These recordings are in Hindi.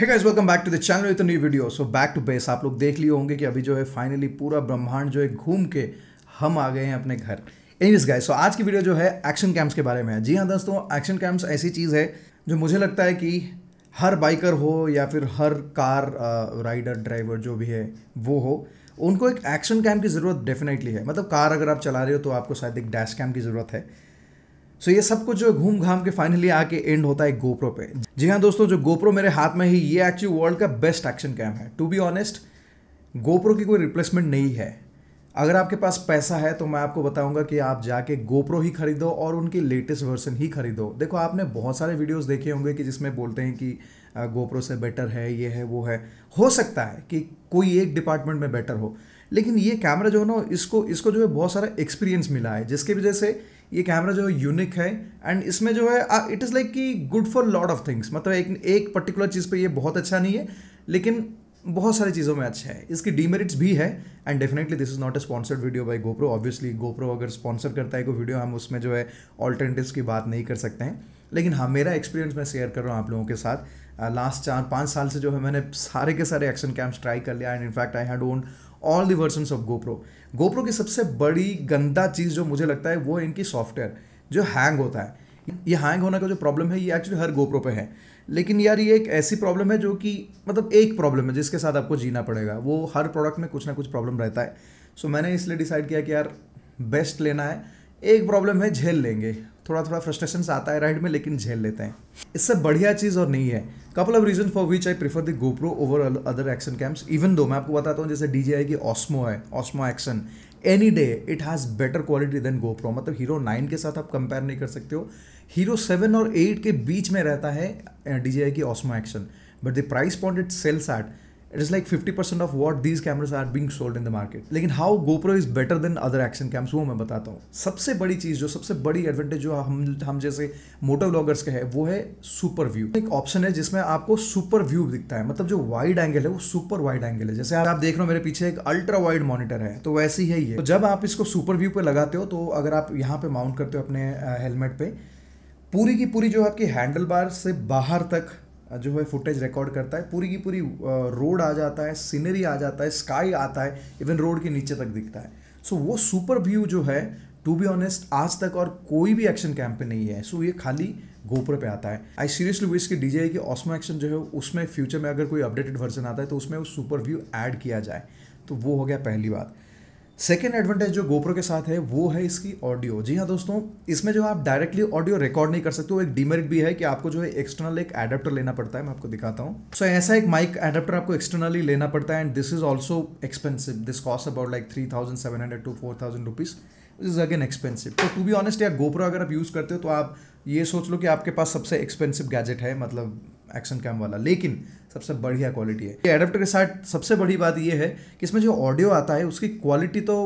hey guys welcome back to the channel with new video so back to base आप लोग देख लिए होंगे कि अभी जो है फाइनली पूरा ब्रह्मांड जो है घूम के हम आ गए हैं अपने घर एनीस गाइस सो आज की वीडियो जो है एक्शन कैम्प्स के बारे में है जी हाँ दोस्तों एक्शन कैंप्स ऐसी चीज़ है जो मुझे लगता है कि हर बाइकर हो या फिर हर कार राइडर ड्राइवर जो भी है वो हो उनको एक एक्शन कैम की ज़रूरत डेफिनेटली है मतलब कार अगर आप चला रहे हो तो आपको शायद एक डैश कैम की ज़रूरत है सो so, ये सब कुछ जो घूम घाम के फाइनली आके एंड होता है गोप्रो पे जी हाँ दोस्तों जो गोप्रो मेरे हाथ में ही ये एक्चुअली वर्ल्ड का बेस्ट एक्शन कैम है टू बी ऑनेस्ट गोप्रो की कोई रिप्लेसमेंट नहीं है अगर आपके पास पैसा है तो मैं आपको बताऊंगा कि आप जाके गोप्रो ही खरीदो और उनकी लेटेस्ट वर्जन ही खरीदो देखो आपने बहुत सारे वीडियोस देखे होंगे कि जिसमें बोलते हैं कि गोप्रो से बेटर है ये है वो है हो सकता है कि कोई एक डिपार्टमेंट में बेटर हो लेकिन ये कैमरा जो है ना इसको इसको जो है बहुत सारा एक्सपीरियंस मिला है जिसकी वजह से ये कैमरा जो है यूनिक है एंड इसमें जो है इट इज़ लाइक कि good for lot of things मतलब एक एक पर्टिकुलर चीज़ पे ये बहुत अच्छा नहीं है लेकिन बहुत सारी चीज़ों में अच्छा है इसकी डीमेरिट्स भी है and definitely this is not a sponsored video by GoPro obviously GoPro अगर स्पॉन्सर करता है कोई वीडियो हम उसमें जो है ऑल्टरनेटिव की बात नहीं कर सकते हैं लेकिन हाँ मेरा एक्सपीरियंस मैं शेयर कर रहा हूँ आप लोगों के साथ लास्ट चार पाँच साल से जो है मैंने सारे के सारे एक्शन कैम्स ट्राई कर लिया and in fact I had own all the versions of GoPro GoPro की सबसे बड़ी गंदा चीज़ जो मुझे लगता है वो है इनकी सॉफ्टवेयर जो हैंग होता है ये हैंग होने का जो प्रॉब्लम है ये एक्चुअली हर गोप्रो पे है लेकिन यार ये एक ऐसी प्रॉब्लम है जो कि मतलब एक प्रॉब्लम है जिसके साथ आपको जीना पड़ेगा वो हर प्रोडक्ट में कुछ ना कुछ प्रॉब्लम रहता है सो मैंने इसलिए डिसाइड किया कि यार बेस्ट लेना है एक प्रॉब्लम है झेल लेंगे थोड़ा थोड़ा फ्रस्ट्रेशन आता है राइड में लेकिन झेल लेते हैं इससे बढ़िया चीज़ और नहीं है couple of reason for which I prefer the GoPro over other action cams even though मैं आपको बताता हूँ जैसे डी की ऑस्मो है Osmo Action any day it has better quality than GoPro मतलब हीरो नाइन के साथ आप कंपेयर नहीं कर सकते हो हीरो सेवन और एट के बीच में रहता है डी की Osmo Action but the price point it sells at is like fifty percent of what these cameras are being sold in the market लेकिन how GoPro is better than other action cams वो मैं बताता हूँ सबसे बड़ी चीज़ जो सबसे बड़ी एडवांटेज जो हम हम जैसे मोटर ब्लॉगर्स का है वो है सुपर व्यू एक ऑप्शन है जिसमें आपको सुपर व्यू दिखता है मतलब जो वाइड एंगल है वो सुपर वाइड एंगल है जैसे आप देख रहे हो मेरे पीछे एक अल्ट्रा वाइड मॉनिटर है तो वैसे ही है ये तो जब आप इसको सुपर व्यू पे लगाते हो तो अगर आप यहाँ पे माउंट करते हो अपने हेलमेट पे पूरी की पूरी जो आपकी हैंडल बार से बाहर तक जो है फुटेज रिकॉर्ड करता है पूरी की पूरी रोड आ जाता है सीनरी आ जाता है स्काई आता है इवन रोड के नीचे तक दिखता है सो so, वो सुपर व्यू जो है टू बी ऑनेस्ट आज तक और कोई भी एक्शन कैम पे नहीं है सो so, ये खाली गोप्रो पे आता है आई सीरियसली विश कि डीजे की ऑस्मो एक्शन जो है उसमें फ्यूचर में अगर कोई अपडेटेड वर्जन आता है तो उसमें वो सुपर व्यू एड किया जाए तो वो हो गया पहली बात सेकेंड एडवांटेज जो गोप्रो के साथ है वो है इसकी ऑडियो जी हाँ दोस्तों इसमें जो आप डायरेक्टली ऑडियो रिकॉर्ड नहीं कर सकते वो एक डिमेरिट भी है कि आपको जो है एक्सटर्नल एक एडेप्टर लेना पड़ता है मैं आपको दिखाता हूँ सो so, ऐसा एक माइक एडेप्टर आपको एक्सटर्नली लेना पड़ता है and this is also expensive this cost about like three thousand seven hundred to four thousand rupees is again expensive तो टू बी ऑनेस्ट या गोप्रो अगर आप यूज़ करते हो तो आप ये सोच लो कि आपके पास सबसे एक्सपेंसिव गैजेट है मतलब एक्शन कैम वाला लेकिन सबसे बढ़िया क्वालिटी है ये एडेप्टर के साथ सबसे बड़ी बात यह है कि इसमें जो ऑडियो आता है उसकी क्वालिटी तो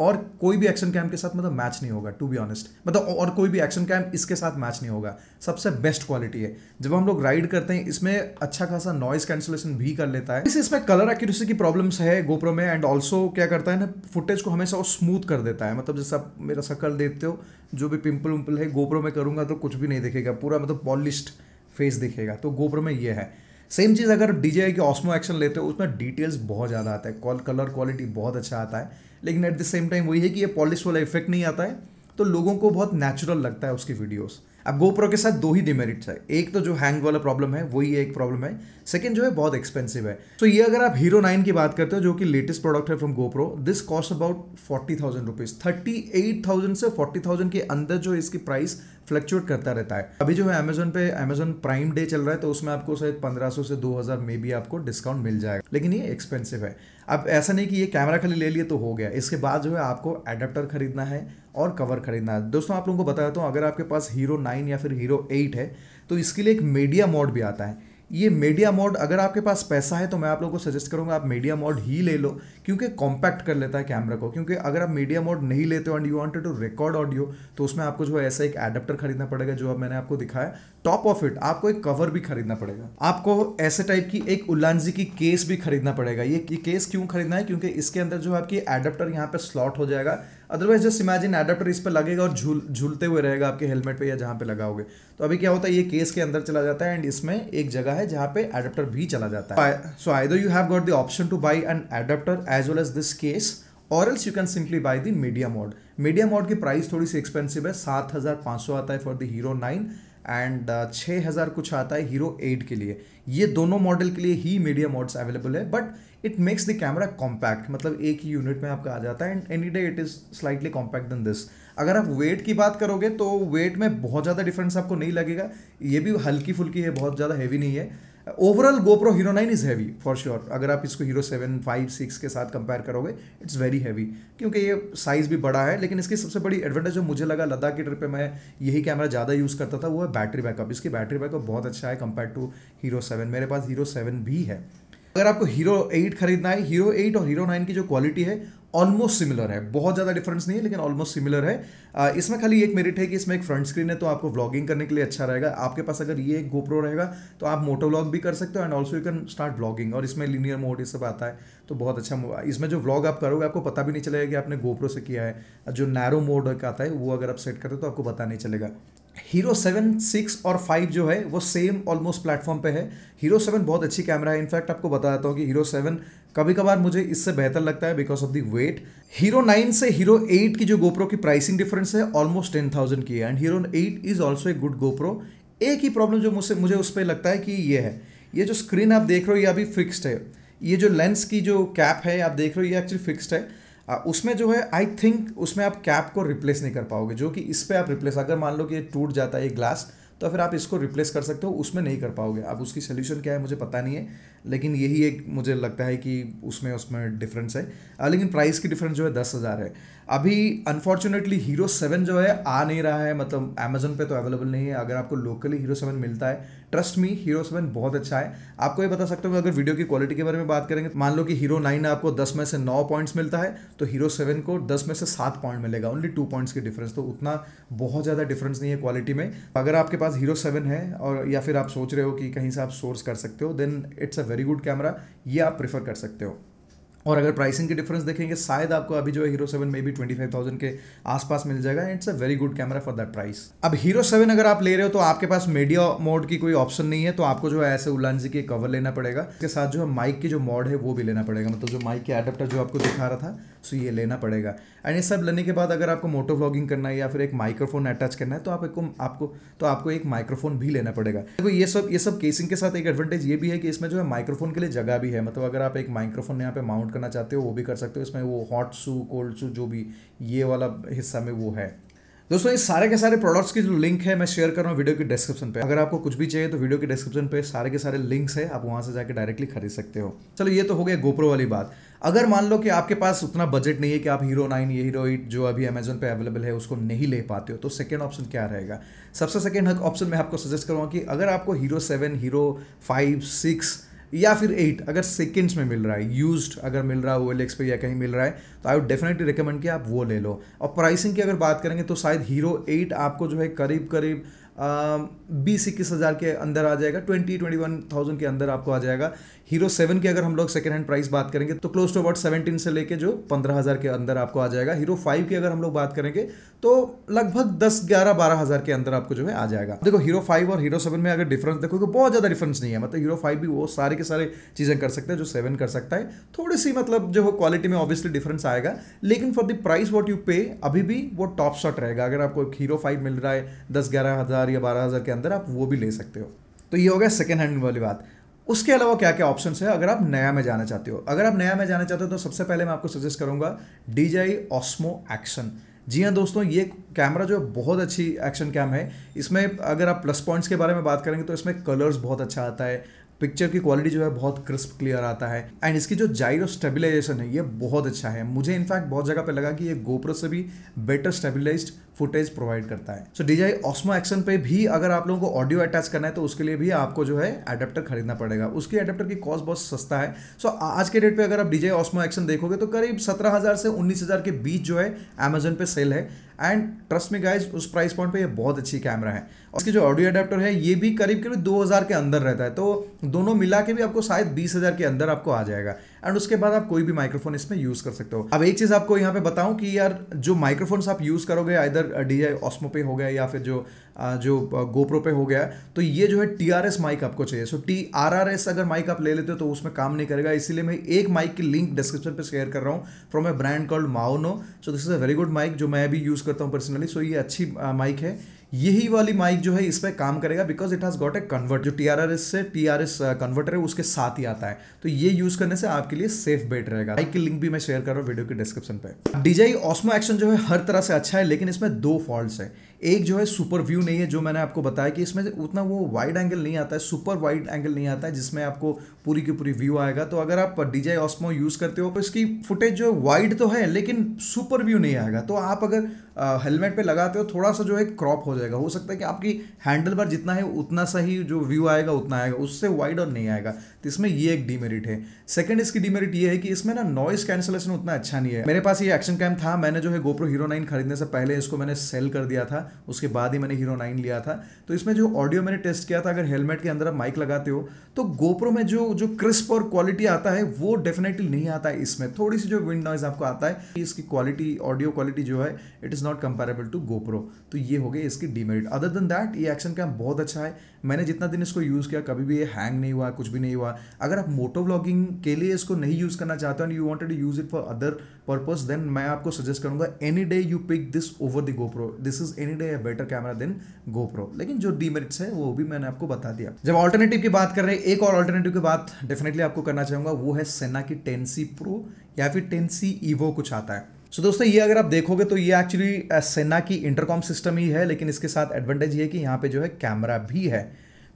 और कोई भी एक्शन कैम के साथ मतलब मैच नहीं होगा टू बी ऑनेस्ट मतलब और कोई भी एक्शन कैम इसके साथ मैच नहीं होगा सबसे बेस्ट क्वालिटी है जब हम लोग राइड करते हैं इसमें अच्छा खासा नॉइस कैंसलेशन भी कर लेता है इसमें कलर एक्यूरेसी की प्रॉब्लम्स है गोप्रो में एंड ऑल्सो क्या करता है ना फुटेज को हमेशा और स्मूथ कर देता है मतलब जैसा मेरा सकल देखते हो जो भी पिंपल उम्पल है गोप्रो में करूँगा तो कुछ भी नहीं देखेगा पूरा मतलब पॉलिश्ड फेस दिखेगा तो गोप्रो में ये है सेम चीज़ अगर डी के ऑस्मो एक्शन लेते हो उसमें डिटेल्स बहुत ज़्यादा आता है कॉल कलर क्वालिटी बहुत अच्छा आता है लेकिन एट द सेम टाइम वही है कि ये पॉलिश वाला इफेक्ट नहीं आता है तो लोगों को बहुत नेचुरल लगता है उसकी वीडियोज़ अब गोप्रो के साथ दो ही डिमेरिट्स है एक तो जो हैंग वाला प्रॉब्लम है वही एक प्रॉब्लम है सेकंड जो है बहुत एक्सपेंसिव है तो so, ये अगर आप हीरो नाइन की बात करते हो जो कि लेटेस्ट प्रोडक्ट है from GoPro this cost about forty thousand rupees thirty eight thousand से फोर्टी थाउजेंड के अंदर जो इसकी प्राइस फ्लक्चुएट करता रहता है अभी जो है अमेजोन पे अमेजोन प्राइम डे चल रहा है तो उसमें आपको शायद पंद्रह से दो हज़ार में बी आपको डिस्काउंट मिल जाएगा लेकिन ये एक्सपेंसिव है अब ऐसा नहीं कि ये कैमरा खाली ले लिए तो हो गया इसके बाद जो है आपको एडाप्टर खरीदना है और कवर खरीदना है दोस्तों आप लोगों को बता देता हूँ अगर आपके पास हीरो नाइन या फिर हीरो एट है तो इसके लिए एक मीडिया मोड भी आता है ये मीडिया मोड अगर आपके पास पैसा है तो मैं आप लोगों को सजेस्ट करूँगा आप मीडिया मोड ही ले लो क्योंकि कॉम्पैक्ट कर लेता है कैमरा को क्योंकि अगर आप मीडिया मोड नहीं लेते हो and you wanted to record audio तो उसमें आपको जो है ऐसा एक एडप्टर खरीदना पड़ेगा जो अब मैंने आपको दिखाया टॉप ऑफ इट आपको एक कवर भी खरीदना पड़ेगा आपको ऐसे टाइप की एक उल्लानजी की केस भी खरीदना पड़ेगा ये, केस क्यों खरीदना है क्योंकि इसके अंदर जो आपकी एडप्टर यहाँ पे स्लॉट हो जाएगा अदरवाइज जस्ट इमेजिन एडप्टर इस पर लगेगा और झूल झूलते हुए रहेगा आपके हेलमेट पे या जहाँ पे लगाओगे तो अभी क्या होता है ये केस के अंदर चला जाता है एंड इसमें एक जगह है जहाँ पे एडप्टर भी चला जाता है so I do you have got the option to buy an adapter as well as this case और else you can simply buy the media mod media mod की प्राइस थोड़ी सी एक्सपेंसिव है सात हज़ार पाँच सौ आता है for the Hero nine and छः हज़ार कुछ आता है हीरो एट के लिए ये दोनों मॉडल के लिए ही मीडिया मॉड्स अवेलेबल है but it makes the camera compact मतलब एक ही यूनिट में आपका आ जाता है and any day it is slightly compact then this अगर आप वेट की बात करोगे तो वेट में बहुत ज़्यादा डिफरेंस आपको नहीं लगेगा ये भी हल्की फुल्की है बहुत ज़्यादा हैवी नहीं है overall GoPro Hero nine is heavy for sure अगर आप इसको हीरो सेवन फाइव सिक्स के साथ कंपेयर करोगे इट्स वेरी हैवी क्योंकि ये साइज़ भी बड़ा है लेकिन इसकी सबसे बड़ी एडवांटेज जो मुझे लगा लद्दाख की ट्रिप पे मैं यही कैमरा ज़्यादा यूज़ करता था वो है बैटरी बैकअप इसकी बैटरी बैकअप बहुत अच्छा है कंपेयर टू हीरो सेवन मेरे पास हीरो सेवन भी है अगर आपको हीरो एट खरीदना है हीरो एट और हीरो नाइन की जो क्वालिटी है ऑलमोस्ट सिमिलर है बहुत ज़्यादा डिफरेंस नहीं है लेकिन ऑलमोस्ट सिमिलर है इसमें खाली एक मेरिट है कि इसमें एक फ्रंट स्क्रीन है तो आपको व्लॉगिंग करने के लिए अच्छा रहेगा आपके पास अगर ये एक गोप्रो रहेगा तो आप मोटो व्लॉग भी कर सकते हो and also you can start vlogging और इसमें लीनियर मोड ये सब आता है तो बहुत अच्छा इसमें जो व्लॉग आप करोगे आपको पता भी नहीं चलेगा कि आपने गोप्रो से किया है जो नैरो मोड का आता है वो अगर आप सेट करते हो तो आपको पता नहीं चलेगा हीरो सेवन सिक्स और फाइव जो है वो सेम ऑलमोस्ट प्लेटफॉर्म पे है हीरो सेवन बहुत अच्छी कैमरा है इनफैक्ट आपको बता देता हूँ कि हीरो सेवन कभी कभार मुझे इससे बेहतर लगता है because of the weight Hero nine से हीरो एट की जो गोप्रो की प्राइसिंग डिफरेंस है ऑलमोस्ट टेन थाउजेंड की है and Hero eight is also a good GoPro एक ही प्रॉब्लम जो मुझसे मुझे उस पर लगता है कि ये है ये जो स्क्रीन आप देख रहे हो ये अभी फिक्स्ड है ये जो लेंस की जो कैप है आप देख रहे हो ये एक्चुअली फिक्स्ड है उसमें जो है आई थिंक उसमें आप कैप को रिप्लेस नहीं कर पाओगे जो कि इस पर आप रिप्लेस अगर मान लो कि ये टूट जाता है ये ग्लास तो फिर आप इसको रिप्लेस कर सकते हो उसमें नहीं कर पाओगे अब उसकी सोल्यूशन क्या है मुझे पता नहीं है लेकिन यही एक मुझे लगता है कि उसमें उसमें डिफरेंस है लेकिन प्राइस की डिफरेंस जो है दस हज़ार है अभी अनफॉर्चुनेटली हीरो सेवन जो है आ नहीं रहा है मतलब अमेजोन पे तो अवेलेबल नहीं है अगर आपको लोकली हीरो सेवन मिलता है ट्रस्ट मी हीरो सेवन बहुत अच्छा है आपको ये बता सकता हूँ अगर वीडियो की क्वालिटी के बारे में बात करेंगे मान लो कि हीरो नाइन आपको दस में से नौ पॉइंट्स मिलता है तो हीरो सेवन को दस में से सात पॉइंट मिलेगा ओनली टू पॉइंट्स की डिफरेंस तो उतना बहुत ज़्यादा डिफरेंस नहीं है क्वालिटी में अगर आपके पास हीरो सेवन है और या फिर आप सोच रहे हो कि कहीं से आप सोर्स कर सकते हो then it's a very very good camera ये आप प्रेफर कर सकते हो और अगर प्राइसिंग के डिफरेंस देखेंगे शायद आपको अभी जो है हीरो सेवन में भी ट्वेंटी फाइव थाउजेंड के आसपास मिल जाएगा it's a very good camera for that price अब हीरो सेवन अगर आप ले रहे हो तो आपके पास मीडिया मोड की कोई ऑप्शन नहीं है तो आपको जो है ऐसे जी के कवर लेना पड़ेगा इसके साथ जो है माइक की जो मॉड है वो भी लेना पड़ेगा मतलब जो माइक के एडेप्टर जो आपको दिखा रहा था सो ये लेना पड़ेगा एंड ये सब लेने के बाद अगर आपको मोटो व्लॉगिंग करना है या फिर एक माइक्रोफोन अटैच करना है तो आप एक आपको तो आपको एक माइक्रोफोन भी लेना पड़ेगा देखो ये सब ये सब केसिंग के साथ एक एडवांटेज ये भी है कि इसमें जो है माइक्रोफोन के लिए जगह भी है मतलब अगर आप एक माइक्रोफोन यहाँ पे माउंट करना चाहते हो वो भी कर सकते हो इसमें वो हॉट शू कोल्ड शू जो भी ये वाला हिस्सा में वो है दोस्तों इस सारे के सारे प्रोडक्ट्स की जो लिंक है मैं शेयर कर रहा हूँ वीडियो के डिस्क्रिप्शन पे अगर आपको कुछ भी चाहिए तो वीडियो के डिस्क्रिप्शन पे सारे के सारे लिंक्स है आप वहाँ से जाकर डायरेक्टली खरीद सकते हो चलो ये तो हो गया गोप्रो वाली बात अगर मान लो कि आपके पास उतना बजट नहीं है कि आप हीरो नाइन ये हीरो एट जो अभी अमेजन पे अवेलेबल है उसको नहीं ले पाते हो तो सेकेंड ऑप्शन क्या रहेगा सबसे सेकेंड ऑप्शन मैं आपको सजेस्ट करूँगा कि अगर आपको Hero seven Hero five six या फिर एट अगर सेकेंड्स में मिल रहा है यूज अगर मिल रहा है ओ पे या कहीं मिल रहा है तो आई वुड डेफिनेटली रिकमेंड कि आप वो ले लो और प्राइसिंग की अगर बात करेंगे तो शायद हीरो एट आपको जो है करीब करीब बीस इक्कीस हज़ार के अंदर आ जाएगा ट्वेंटी ट्वेंटी वन थाउजेंड के अंदर आपको आ जाएगा हीरो सेवन की अगर हम लोग सेकंड हैंड प्राइस बात करेंगे तो क्लोज टू अबाउट सेवेंटीन से लेके जो पंद्रह हज़ार के अंदर आपको आ जाएगा हीरो फाइव की अगर हम लोग बात करेंगे तो लगभग दस ग्यारह बारह हज़ार के अंदर आपको जो है आ जाएगा देखो हीरो फाइव और हीरो सेवन में अगर डिफरेंस तो बहुत ज़्यादा डिफरेंस नहीं है मतलब हीरो फाइव भी वो सारे के सारे चीज़ें कर सकते हैं जो सेवन कर सकता है थोड़ी सी मतलब जो क्वालिटी में ऑब्वियसली डिफरेंस आएगा लेकिन for the price what you pay अभी भी वो टॉप शॉट रहेगा अगर आपको हीरो फाइव मिल रहा है दस ग्यारह हज़ार या बारह हज़ार के अंदर आप वो भी ले सकते हो तो ये हो गया सेकेंड हैंड वाली बात उसके अलावा क्या क्या ऑप्शन है अगर आप नया में जाना चाहते हो अगर आप नया में जाना चाहते हो तो सबसे पहले मैं आपको सजेस्ट करूंगा डी ऑस्मो एक्शन जी हाँ दोस्तों ये कैमरा जो है बहुत अच्छी एक्शन कैम है इसमें अगर आप प्लस पॉइंट्स के बारे में बात करेंगे तो इसमें कलर्स बहुत अच्छा आता है पिक्चर की क्वालिटी जो है बहुत क्रिस्प क्लियर आता है एंड इसकी जो जाइरो स्टेबिलाइजेशन है ये बहुत अच्छा है मुझे इनफैक्ट बहुत जगह पे लगा कि ये गोप्रो से भी बेटर स्टेबिलाइज फुटेज प्रोवाइड करता है सो डी ऑस्मो एक्शन पे भी अगर आप लोगों को ऑडियो अटैच करना है तो उसके लिए भी आपको जो है एडेप्टर खरीदना पड़ेगा उसकी एडेप्टर की कॉस्ट बहुत सस्ता है सो so, आज के डेट पे अगर आप डी ऑस्मो एक्शन देखोगे तो करीब सत्रह हज़ार से उन्नीस हज़ार के बीच जो है अमेजोन पे सेल है एंड ट्रस्ट में गाइज उस प्राइस पॉइंट पे ये बहुत अच्छी कैमरा है और इसके जो ऑडियो अडेप्टर है ये भी करीब करीब 2000 के अंदर रहता है तो दोनों मिला के भी आपको शायद 20000 के अंदर आपको आ जाएगा एंड उसके बाद आप कोई भी माइक्रोफोन इसमें यूज़ कर सकते हो अब एक चीज़ आपको यहाँ पे बताऊँ कि यार जो माइक्रोफोन्स आप यूज़ करोगे इधर डी आई ऑस्मो पे हो गया या फिर जो uh, जो गोप्रो uh, पे हो गया तो ये जो है टी आर एस माइक आपको चाहिए so T R R S अगर माइक आप ले लेते हो तो उसमें काम नहीं करेगा इसीलिए मैं एक माइक की लिंक डिस्क्रिप्शन पर शेयर कर रहा हूँ from a brand called Maono so this is a very good mic जो मैं भी यूज़ करता हूँ पर्सनली सो ये अच्छी माइक uh, है यही वाली माइक जो है इस पर काम करेगा because it has got a convert जो टी आर आर एस से टी आर एस कन्वर्टर है उसके साथ ही आता है तो ये यूज़ करने से आपके लिए सेफ बेट रहेगा माइक की लिंक भी मैं शेयर कर रहा हूँ वीडियो के डिस्क्रिप्शन पे डीजाई ऑस्मो एक्शन जो है हर तरह से अच्छा है लेकिन इसमें दो फॉल्ट है एक जो है सुपर व्यू नहीं है जो मैंने आपको बताया कि इसमें उतना वो वाइड एंगल नहीं आता है सुपर वाइड एंगल नहीं आता है जिसमें आपको पूरी की पूरी व्यू आएगा तो अगर आप डीजाई ऑस्मो यूज़ करते हो तो इसकी फुटेज जो है वाइड तो है लेकिन सुपर व्यू नहीं आएगा तो आप अगर हेलमेट पे लगाते हो थोड़ा सा जो है क्रॉप हो जाएगा हो सकता है कि आपकी हैंडल बार जितना है उतना सा ही जो व्यू आएगा उतना आएगा उससे वाइड और नहीं आएगा तो इसमें ये एक डीमेरिट है सेकंड इसकी डीमेरिट ये है कि इसमें ना नॉइस कैंसलेशन उतना अच्छा नहीं है मेरे पास ये एक्शन कैम था मैंने जो है गोप्रो हीरो नाइन खरीदने से पहले इसको मैंने सेल कर दिया था उसके बाद ही मैंने हीरो नाइन लिया था तो इसमें जो ऑडियो मैंने टेस्ट किया था अगर हेलमेट के अंदर आप माइक लगाते हो तो गोप्रो में जो जो क्रिस्प और क्वालिटी आता है वो डेफिनेटली नहीं आता है इसमें थोड़ी सी जो विंड नॉइज आपको आता है इसकी क्वालिटी ऑडियो क्वालिटी जो है it is not comparable to GoPro तो ये हो गया इसकी डीमेरिट अदर देन दैट ये एक्शन कैम बहुत अच्छा है मैंने जितना दिन इसको यूज़ किया कभी भी ये हैंग नहीं हुआ कुछ भी नहीं हुआ अगर आप मोटो व्लॉगिंग के लिए इसको नहीं यूज़ करना चाहते and you wanted use it for other purpose then मैं आपको सजेस्ट करूंगा any day you pick this over the GoPro this is any day a better camera than GoPro लेकिन जो डीमेरिट्स है वो भी मैंने आपको बता दिया जब ऑल्टरनेटिव की बात कर रहे हैं एक और ऑल्टरनेटिव की बात डेफिनेटली आपको करना चाहूंगा वो है सेना की टेन सी प्रो या फिर टेन सी ईवो कुछ आता है सो so, दोस्तों ये अगर आप देखोगे तो ये एक्चुअली सेना की इंटरकॉम सिस्टम ही है लेकिन इसके साथ एडवांटेज ये है कि यहाँ पे जो है कैमरा भी है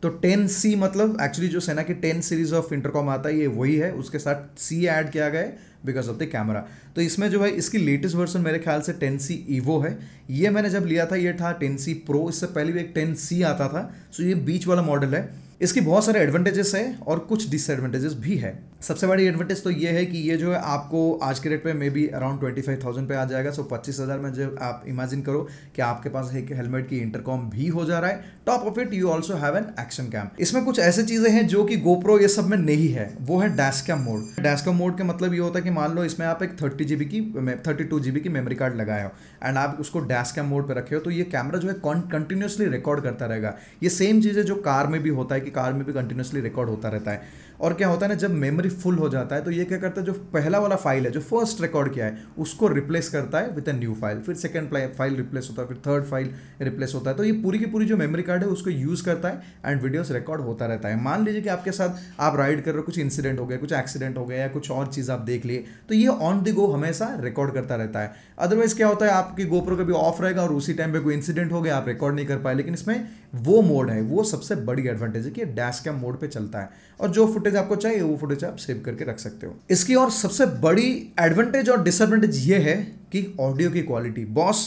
तो टेन सी मतलब एक्चुअली जो सेना की टेन सीरीज ऑफ इंटरकॉम आता है ये वही है उसके साथ सी ऐड किया गया है बिकॉज ऑफ द कैमरा तो इसमें जो है इसकी लेटेस्ट वर्जन मेरे ख्याल से टेन सी ईवो है ये मैंने जब लिया था ये था टेन सी प्रो इससे पहले भी एक टेन सी आता था सो ये बीच वाला मॉडल है इसकी बहुत सारे एडवांटेजेस हैं और कुछ डिसएडवांटेजेस भी है सबसे बड़ी एडवांटेज तो ये है कि ये जो है आपको आज के रेट पे maybe around twenty five thousand पर आ जाएगा सो पच्चीस हज़ार में जब आप इमेजिन करो कि आपके पास एक हेलमेट की इंटरकॉम भी हो जा रहा है top of it you also have an action cam इसमें कुछ ऐसी चीज़ें हैं जो कि गोप्रो ये सब में नहीं है वो है dash cam mode dash cam mode का मतलब ये होता है कि मान लो इसमें आप एक थर्टी जी की थर्टी टू जी की मेमोरी कार्ड लगाए हो एंड आप उसको डैश कैम मोड पर रखे हो तो ये कैमरा जो है कंटिन्यूसली रिकॉर्ड करता रहेगा ये सेम चीज़ें जो कार में भी होता है कि कार में भी कंटिन्यूसली रिकॉर्ड होता रहता है और क्या होता है ना जब मेमोरी फुल हो जाता है तो ये क्या करता है जो पहला वाला फाइल है जो फर्स्ट रिकॉर्ड किया है उसको रिप्लेस करता है विद अ न्यू फाइल फिर सेकेंड फाइल रिप्लेस होता है फिर थर्ड फाइल रिप्लेस होता है तो ये पूरी की पूरी जो मेमोरी कार्ड है उसको यूज़ करता है एंड वीडियोस रिकॉर्ड होता रहता है मान लीजिए कि आपके साथ आप राइड कर रहे हो कुछ इंसिडेंट हो गया कुछ एक्सीडेंट हो गया या कुछ और चीज़ आप देख लिए तो ये ऑन द गो हमेशा रिकॉर्ड करता रहता है अदरवाइज़ क्या होता है आपकी गोप्रो कभी ऑफ रहेगा और उसी टाइम पर कोई इंसिडेंट हो गया आप रिकॉर्ड नहीं कर पाए लेकिन इसमें वो मोड है वो सबसे बड़ी एडवांटेज है कि डैश कैम मोड पर चलता है और जो फुटेज आपको चाहिए वो फुटेज आप सेव करके रख सकते हो इसकी और सबसे बड़ी एडवांटेज और डिसएडवांटेज ये है कि ऑडियो की क्वालिटी बॉस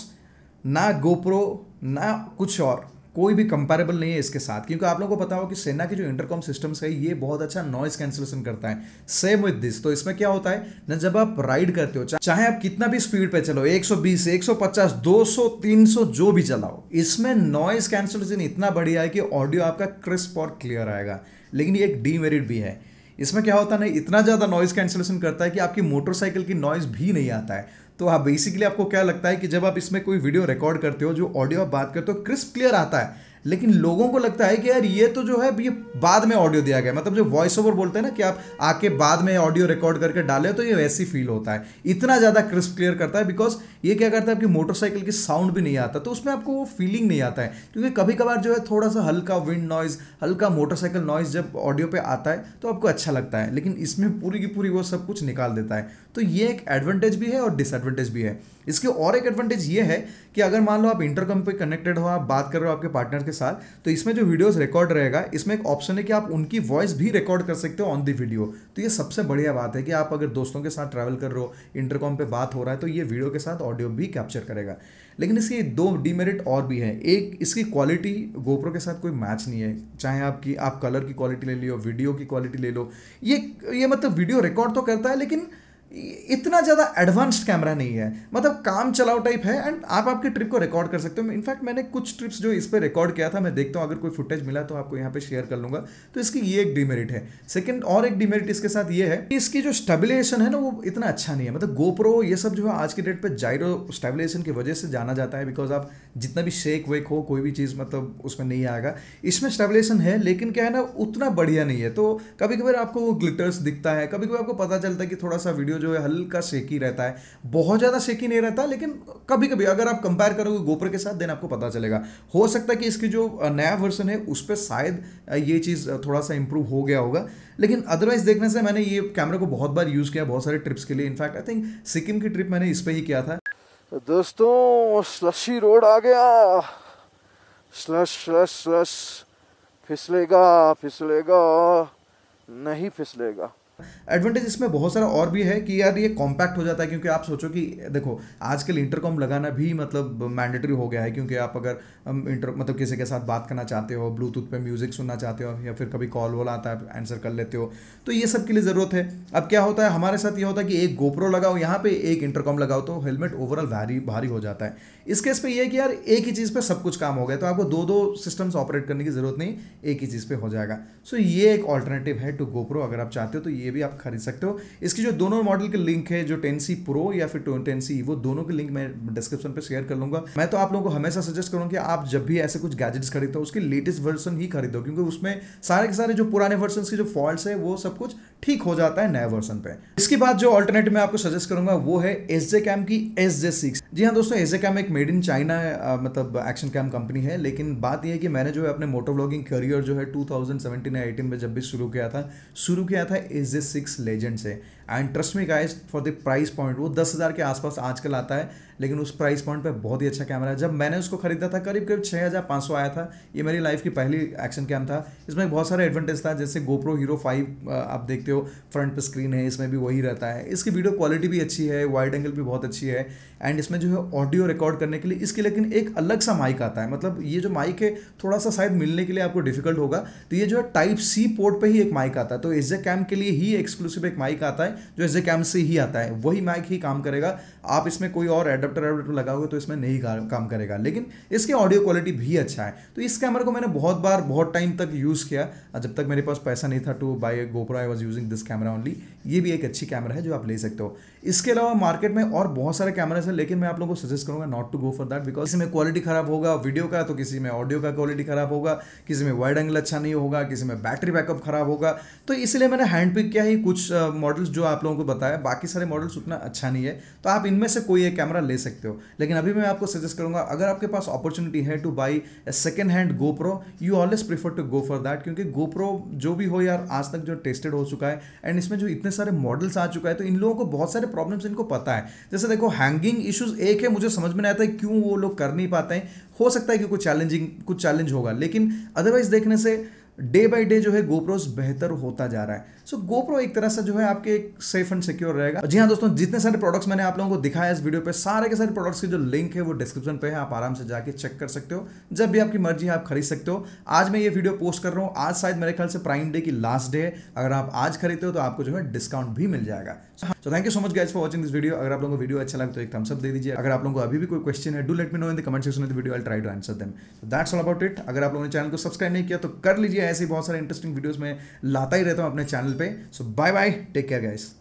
ना गोप्रो ना कुछ और कोई भी कंपेरेबल नहीं है इसके साथ क्योंकि आप लोगों को पता हो कि सेना की जो इंटरकॉम सिस्टम्स है ये बहुत अच्छा नॉइस कैंसिलेशन करता है सेम विद दिस तो इसमें क्या होता है ना जब आप राइड करते हो चाहे आप कितना भी स्पीड पे चलो 120 150 200 300 जो भी चलाओ इसमें नॉइस कैंसिलेशन इतना बढ़िया है कि ऑडियो आपका क्रिस्प और क्लियर आएगा लेकिन ये एक डीमेरिट भी है इसमें क्या होता है ना इतना ज़्यादा नॉइज़ कैंसिलेशन करता है कि आपकी मोटरसाइकिल की नॉइज़ भी नहीं आता है तो हाँ बेसिकली आपको क्या लगता है कि जब आप इसमें कोई वीडियो रिकॉर्ड करते हो जो ऑडियो आप बात करते हो क्रिस्प क्लियर आता है लेकिन लोगों को लगता है कि यार ये तो जो है ये बाद में ऑडियो दिया गया मतलब जो वॉइस ओवर बोलते हैं ना कि आप आके बाद में ऑडियो रिकॉर्ड करके डाले तो ये वैसी फील होता है इतना ज़्यादा क्रिस्प क्लियर करता है बिकॉज ये क्या करता है आपकी मोटरसाइकिल की साउंड भी नहीं आता तो उसमें आपको वो फीलिंग नहीं आता है क्योंकि कभी कभार जो है थोड़ा सा हल्का विंड नॉइज़ हल्का मोटरसाइकिल नॉइज़ जब ऑडियो पर आता है तो आपको अच्छा लगता है लेकिन इसमें पूरी की पूरी वो सब कुछ निकाल देता है तो ये एक एडवांटेज भी है और डिसएडवांटेज भी है इसके और एक एडवांटेज ये है कि अगर मान लो आप इंटरकम पे कनेक्टेड हो आप बात कर रहे हो आपके पार्टनर के साथ तो इसमें जो वीडियोस रिकॉर्ड रहेगा इसमें एक ऑप्शन है कि आप उनकी वॉइस भी रिकॉर्ड कर सकते हो ऑन दी वीडियो तो ये सबसे बढ़िया बात है कि आप अगर दोस्तों के साथ ट्रैवल कर रहे हो इंटरकॉम पे बात हो रहा है तो ये वीडियो के साथ ऑडियो भी कैप्चर करेगा लेकिन इसकी दो डीमेरिट और भी हैं एक इसकी क्वालिटी गोप्रो के साथ कोई मैच नहीं है चाहे आपकी आप कलर की क्वालिटी ले लो वीडियो की क्वालिटी ले लो ये ये मतलब वीडियो रिकॉर्ड तो करता है लेकिन इतना ज़्यादा एडवांस्ड कैमरा नहीं है मतलब काम चलाओ टाइप है एंड आप आपके ट्रिप को रिकॉर्ड कर सकते हो इनफैक्ट मैंने कुछ ट्रिप्स जो इस पर रिकॉर्ड किया था मैं देखता हूँ अगर कोई फुटेज मिला तो आपको यहाँ पे शेयर कर लूँगा तो इसकी ये एक डिमेरिट है सेकंड और एक डिमेरिट इसके साथ ये है कि इसकी जो स्टेबिलेशन है ना वो इतना अच्छा नहीं है मतलब गोप्रो ये सब जो है आज के डेट पर जायरो स्टेबिलेशन की वजह से जाना जाता है बिकॉज आप जितना भी शेक वेक हो कोई भी चीज़ मतलब उसमें नहीं आएगा इसमें स्टेबिलेशन है लेकिन क्या है ना उतना बढ़िया नहीं है तो कभी कभी आपको वो ग्लिटर्स दिखता है कभी कभी आपको पता चलता है कि थोड़ा सा वीडियो जो है हल्का सेकी रहता है बहुत ज़्यादा सेकी नहीं रहता लेकिन कभी कभी अगर आप कंपेयर करोगे गोप्रो के साथ देन आपको पता चलेगा हो सकता है कि इसकी जो नया वर्सन है उस पर शायद ये चीज़ थोड़ा सा इंप्रूव हो गया होगा लेकिन अदरवाइज देखने से मैंने ये कैमरे को बहुत बार यूज़ किया बहुत सारे ट्रिप्स के लिए इनफैक्ट आई थिंक सिक्किम की ट्रिप मैंने इस पर ही किया था दोस्तों स्लशी रोड आ गया स्लश स्लश स्लश फिसलेगा फिसलेगा नहीं फिसलेगा एडवांटेज इसमें बहुत सारा और भी है कि यार ये कॉम्पैक्ट हो जाता है क्योंकि आप सोचो कि देखो आजकल इंटरकॉम लगाना भी मतलब मैंडेटरी हो गया है क्योंकि आप अगर इंटर मतलब किसी के साथ बात करना चाहते हो ब्लूटूथ पे म्यूज़िक सुनना चाहते हो या फिर कभी कॉल वॉल आता है आंसर कर लेते हो तो ये सब के लिए ज़रूरत है अब क्या होता है हमारे साथ ये होता है कि एक गोप्रो लगाओ यहाँ पे एक इंटरकॉम लगाओ तो हेलमेट ओवरऑल भारी भारी हो जाता है इस केस पे यह है कि यार एक ही चीज़ पर सब कुछ काम हो गया तो आपको दो दो सिस्टम्स ऑपरेट करने की ज़रूरत नहीं एक ही चीज़ पर हो जाएगा सो ये एक ऑल्टरनेटिव है टू गोप्रो अगर आप चाहते हो तो ये ये भी आप खरीद सकते हो इसके जो दोनों मॉडल के लिंक है जो टेन सी प्रो या फिर टेन सी वो दोनों के लिंक मैं डिस्क्रिप्शन पर शेयर कर लूंगा मैं तो आप लोगों को हमेशा सजेस्ट करूँ कि आप जब भी ऐसे कुछ गैजेट्स खरीदो उसके लेटेस्ट वर्जन ही खरीदो क्योंकि उसमें सारे के सारे जो पुराने वर्जन के जो फॉल्ट है वो सब कुछ ठीक हो जाता है नए वर्जन पे इसके बाद जो ऑल्टरनेट मैं आपको सजेस्ट करूंगा वो है एस जे कैम की एस जे सिक्स जी हाँ दोस्तों ऐसे कैम एक मेड इन चाइना मतलब एक्शन कैम कंपनी है लेकिन बात यह है कि मैंने जो है अपने मोटो ब्लॉगिंग करियर जो है 2017 या 18 में जब भी शुरू किया था शुरू किया था एजे सिक्स लेजेंड से and trust me guys for the price point वो दस हज़ार के आसपास आजकल आता है लेकिन उस प्राइस पॉइंट पे बहुत ही अच्छा कैमरा है जब मैंने उसको खरीदा था करीब करीब छः हज़ार पाँच सौ आया था ये मेरी लाइफ की पहली एक्शन कैम था इसमें बहुत सारे एडवांटेज था जैसे गोप्रो हीरो फाइव आप देखते हो फ्रंट पर स्क्रीन है इसमें भी वही रहता है इसकी वीडियो क्वालिटी भी अच्छी है वाइड एंगल भी बहुत अच्छी है एंड इसमें जो है ऑडियो रिकॉर्ड करने के लिए इसके लेकिन एक अलग सा माइक आता है मतलब ये जो माइक है थोड़ा सा शायद मिलने के लिए आपको डिफिकल्ट होगा तो ये जो है टाइप सी पोर्ट पर ही एक माइक आता है तो एजे कैम के लिए ही एक्सक्लूसिव एक माइक आता है जो एस कैम से ही आता है वही माइक ही काम करेगा आप इसमें कोई और एडेप्टर एडप्टर लगाओगे तो इसमें नहीं काम करेगा लेकिन इसके ऑडियो क्वालिटी भी अच्छा है तो इस कैमरा को मैंने बहुत बार बहुत टाइम तक यूज़ किया जब तक मेरे पास पैसा नहीं था to buy GoPro I was using this camera only ये भी एक अच्छी कैमरा है जो आप ले सकते हो इसके अलावा मार्केट में और बहुत सारे कैमरेज हैं लेकिन मैं आप लोगों को सजेस्ट करूँगा not to go for that because किसी में क्वालिटी खराब होगा वीडियो का तो किसी में ऑडियो का क्वालिटी खराब होगा किसी में वाइड एंगल अच्छा नहीं होगा किसी में बैटरी बैकअप खराब होगा तो इसलिए मैंने हैंड पिक किया ही कुछ मॉडल्स जो आप लोगों को बताया बाकी सारे मॉडल्स उतना अच्छा नहीं है तो आप इनमें से कोई एक कैमरा ले सकते हो लेकिन अभी मैं आपको सजेस्ट करूँगा अगर आपके पास अपॉर्चुनिटी है to buy a second hand GoPro you always prefer to go for that क्योंकि गोप्रो जो भी हो यार आज तक जो टेस्टेड हो चुका है एंड इसमें जो इतने सारे मॉडल्स आ चुका है तो इन लोगों को बहुत सारे प्रॉब्लम्स इनको पता है जैसे देखो हैंगिंग इश्यूज एक है मुझे समझ में नहीं आता है क्यों वो लोग कर नहीं पाते हैं हो सकता है कि कुछ चैलेंजिंग कुछ चैलेंज होगा लेकिन अदरवाइज देखने से डे बाई डे जो है गोप्रोस बेहतर होता जा रहा है सो so, गोप्रो एक तरह से जो है आपके एक सेफ एंड सिक्योर रहेगा जी हाँ दोस्तों जितने सारे प्रोडक्ट्स मैंने आप लोगों को दिखाया इस वीडियो पे सारे के सारे प्रोडक्ट्स की जो लिंक है वो डिस्क्रिप्शन पे है आप आराम से जाके चेक कर सकते हो जब भी आपकी मर्जी है आप खरीद सकते हो आज मैं ये वीडियो पोस्ट कर रहा हूँ आज शायद मेरे ख्याल से प्राइम डे की लास्ट डे है अगर आप आज खरीदते हो तो आपको जो है डिस्काउंट भी मिल जाएगा so thank you so much guys for watching this video अगर आप लोगों को वीडियो अच्छा लगता तो एक थम्सअप दे दीजिए अगर आप लोगों को अभी भी कोई क्वेश्चन है do let me know in the comment section of the video I try to answer them that's all about it अगर आप लोगों ने चैनल को सब्सक्राइब नहीं किया तो कर लीजिए ऐसे बहुत सारे इंटरेस्टिंग वीडियोस में लाता ही रहता हूँ अपने चैनल पे so bye bye take care guys